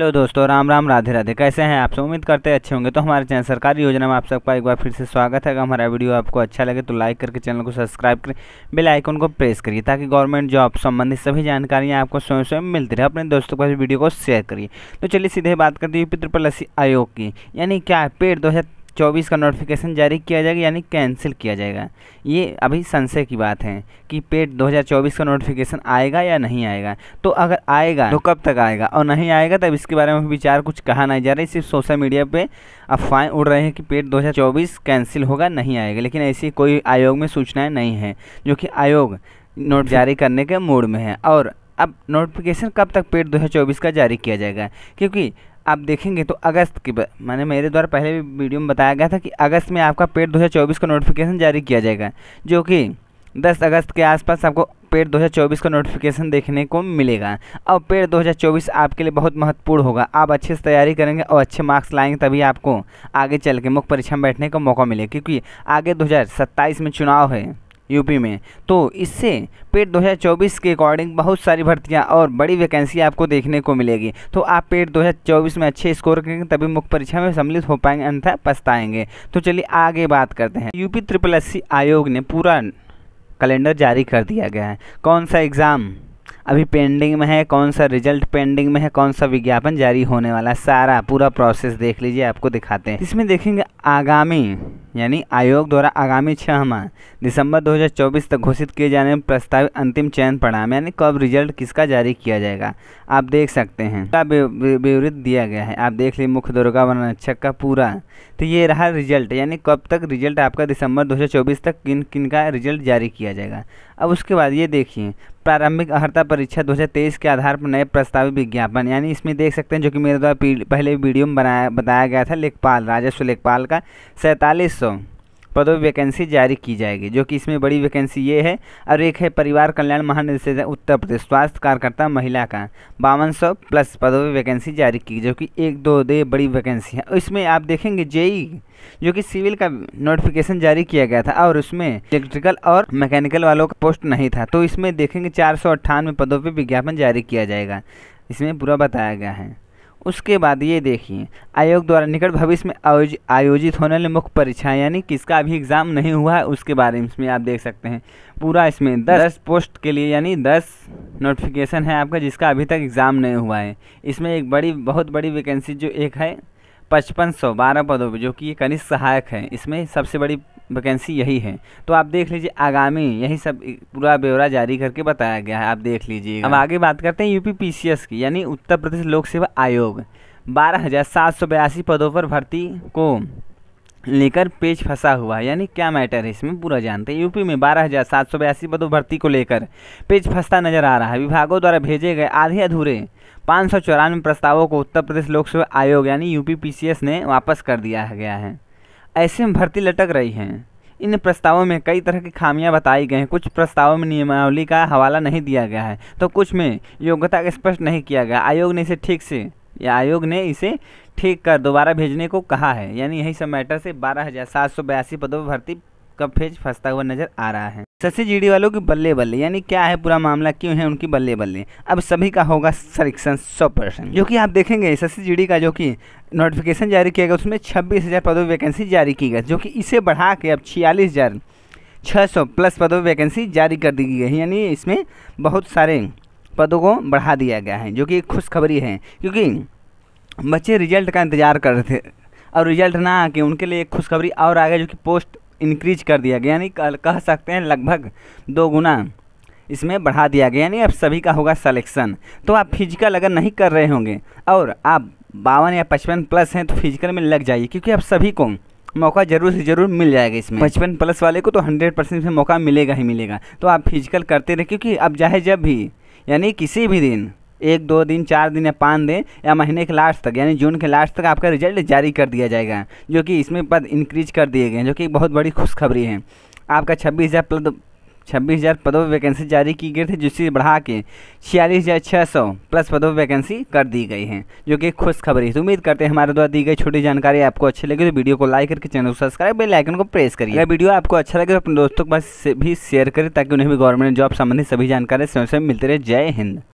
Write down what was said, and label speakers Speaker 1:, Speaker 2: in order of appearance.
Speaker 1: hello दोस्तों राम राम राधे राधे कैसे हैं आपसे उम्मीद करते हैं अच्छे होंगे तो हमारे चैनल सरकारी योजना में आप सबका एक बार फिर से स्वागत है अगर हमारा वीडियो आपको अच्छा लगे तो लाइक करके चैनल को सब्सक्राइब करें बेल आइकन को प्रेस करिए ताकि गवर्नमेंट जॉब संबंधित सभी जानकारियां आपको स्वयं स्वयं मिलती रहे अपने दोस्तों को इस वीडियो को शेयर करिए तो चलिए सीधे बात करती हैं पितृपलसी आयोग की यानी क्या है पेड़ दो चौबीस का नोटिफिकेशन जारी किया जाएगा यानी कैंसिल किया जाएगा ये अभी संशय की बात है कि पेट 2024 का नोटिफिकेशन आएगा या नहीं आएगा तो अगर आएगा तो कब तक आएगा और नहीं आएगा तब इसके बारे में विचार कुछ कहा नहीं जा रहा है सिर्फ सोशल मीडिया पर अफवाहें उड़ रही हैं कि पेट 2024 कैंसिल होगा नहीं आएगा लेकिन ऐसी कोई आयोग में सूचनाएँ नहीं हैं जो कि आयोग नोट जारी करने के मूड में है और अब नोटिफिकेशन कब तक पेड 2024 का जारी किया जाएगा क्योंकि आप देखेंगे तो अगस्त की मैंने मेरे द्वारा पहले भी वीडियो में बताया गया था कि अगस्त में आपका पेड दो का नोटिफिकेशन जारी किया जाएगा जो कि 10 अगस्त के आसपास आपको पेड 2024 का नोटिफिकेशन देखने को मिलेगा और पेड 2024 आपके लिए बहुत महत्वपूर्ण होगा आप अच्छे से तैयारी करेंगे और अच्छे मार्क्स लाएंगे तभी आपको आगे चल के मुख्य परीक्षा में बैठने का मौका मिलेगा क्योंकि आगे 2027 में चुनाव है यूपी में तो इससे पेट 2024 के अकॉर्डिंग बहुत सारी भर्तियां और बड़ी वैकेंसी आपको देखने को मिलेगी तो आप पेट 2024 में अच्छे स्कोर करेंगे तभी मुख्य परीक्षा में सम्मिलित हो पाएंगे अन्यथा पछताएंगे तो चलिए आगे बात करते हैं यूपी ट्रिपल एस आयोग ने पूरा कैलेंडर जारी कर दिया गया है कौन सा एग्ज़ाम अभी पेंडिंग में है कौन सा रिजल्ट पेंडिंग में है कौन सा विज्ञापन जारी होने वाला है सारा पूरा प्रोसेस देख लीजिए आपको दिखाते हैं इसमें देखेंगे आगामी यानी आयोग द्वारा आगामी छः माह दिसंबर 2024 तक घोषित किए जाने में प्रस्तावित अंतिम चयन परिणाम यानी कब रिजल्ट किसका जारी किया जाएगा आप देख सकते हैं का विवृत दिया गया है आप देख लीजिए मुख्य दुर्गा वनाक्षक का पूरा तो ये रहा रिजल्ट यानी कब तक रिजल्ट आपका दिसंबर 2024 तक किन किन का रिजल्ट जारी किया जाएगा अब उसके बाद ये देखिए प्रारंभिक अर्हता परीक्षा 2023 के आधार पर नए प्रस्तावित विज्ञापन यानी इसमें देख सकते हैं जो कि मेरे द्वारा पहले वीडियो में बनाया बताया गया था लेखपाल राजस्व लेखपाल का सैंतालीस सौ पदों पर वैकेंसी जारी की जाएगी जो कि इसमें बड़ी वैकेंसी ये है और एक है परिवार कल्याण महानिदेशक उत्तर प्रदेश स्वास्थ्य कार्यकर्ता महिला का बावन सौ प्लस पदों पर वैकेंसी जारी की जो कि एक दो दे बड़ी वैकेंसी है इसमें आप देखेंगे जेई जो कि सिविल का नोटिफिकेशन जारी किया गया था और उसमें इलेक्ट्रिकल और मैकेनिकल वालों का पोस्ट नहीं था तो इसमें देखेंगे चार पदों पर विज्ञापन जारी किया जाएगा इसमें पूरा बताया गया है उसके बाद ये देखिए आयोग द्वारा निकट भविष्य में आयोज, आयोजित होने वाली मुख्य परीक्षा यानी किसका अभी एग्ज़ाम नहीं हुआ है उसके बारे में इसमें आप देख सकते हैं पूरा इसमें दस, दस पोस्ट के लिए यानी दस नोटिफिकेशन है आपका जिसका अभी तक एग्ज़ाम नहीं हुआ है इसमें एक बड़ी बहुत बड़ी वैकेंसी जो एक है पचपन सौ बारह पदों पर जो कि कनिष्ठ सहायक है इसमें सबसे बड़ी वैकेंसी यही है तो आप देख लीजिए आगामी यही सब पूरा ब्यौरा जारी करके बताया गया है आप देख लीजिए अब आगे बात करते हैं यूपी पी की यानी उत्तर प्रदेश लोक सेवा आयोग बारह हज़ार सात सौ बयासी पदों पर भर्ती को लेकर पेज फंसा हुआ है यानी क्या मैटर है इसमें पूरा जानते हैं यूपी में बारह हज़ार सात सौ बयासी पदों भर्ती को लेकर पेज फंसता नजर आ रहा है विभागों द्वारा भेजे गए आधे अधूरे पाँच सौ चौरानवे प्रस्तावों को उत्तर प्रदेश लोक सेवा आयोग यानी यूपी पीसीएस ने वापस कर दिया गया है ऐसे में भर्ती लटक रही हैं इन प्रस्तावों में कई तरह की खामियां बताई गई हैं कुछ प्रस्तावों में नियमावली का हवाला नहीं दिया गया है तो कुछ में योग्यता का स्पष्ट नहीं किया गया आयोग ने इसे ठीक से या आयोग ने इसे ठीक कर दोबारा भेजने को कहा है यानी यही सब मैटर से बारह हज़ार सात सौ बयासी पदों पर भर्ती का फेज फंसता हुआ नजर आ रहा है शशि जीडी वालों की बल्ले बल्ले यानी क्या है पूरा मामला क्यों है उनकी बल्ले बल्ले अब सभी का होगा सरिक्शन सौ परसेंट जो कि आप देखेंगे शशि जीडी का जो कि नोटिफिकेशन जारी किया गया उसमें छब्बीस हज़ार पदों की वैकेंसी जारी की गई जो कि इसे बढ़ा के अब छियालीस हज़ार प्लस पदों की वैकेंसी जारी कर दी गई है यानी इसमें बहुत सारे पदों को बढ़ा दिया गया है जो कि खुशखबरी है क्योंकि बच्चे रिजल्ट का इंतज़ार कर रहे थे और रिजल्ट ना आके उनके लिए एक खुशखबरी और आ गया जो कि पोस्ट इंक्रीज कर दिया गया यानी कह सकते हैं लगभग दो गुना इसमें बढ़ा दिया गया यानी अब सभी का होगा सलेक्शन तो आप फिजिकल अगर नहीं कर रहे होंगे और आप बावन या पचपन प्लस हैं तो फिजिकल में लग जाइए क्योंकि आप सभी को मौका जरूर से ज़रूर मिल जाएगा इसमें पचपन प्लस वाले को तो हंड्रेड परसेंट इसमें मौका मिलेगा ही मिलेगा तो आप फिजिकल करते रहे क्योंकि अब चाहे जब भी यानी किसी भी दिन एक दो दिन चार दिन या पाँच दिन या महीने के लास्ट तक यानी जून के लास्ट तक आपका रिजल्ट जारी कर दिया जाएगा जो कि इसमें पद इंक्रीज कर दिए गए हैं जो कि बहुत बड़ी खुशखबरी है आपका छब्बीस हज़ार पद छब्बीस हज़ार पदों पर वैकेंसी जारी की गई थी जिससे बढ़ा के छियालीस हज़ार छः सौ प्लस पदों पर वैकेंसी कर दी गई है जो कि खुशखबरी है उम्मीद करते हैं हमारे द्वारा दी गई छोटी जानकारी आपको अच्छी लगी तो वीडियो को लाइक करके चैनल को सब्सक्राइब बेल आइकन को प्रेस करिए अगर वीडियो आपको अच्छा लगे तो अपने दोस्तों के पास भी शेयर करें ताकि उन्हें भी गवर्नमेंट जॉब संबंधी सभी जानकारी समय से मिलते रहे जय हिंद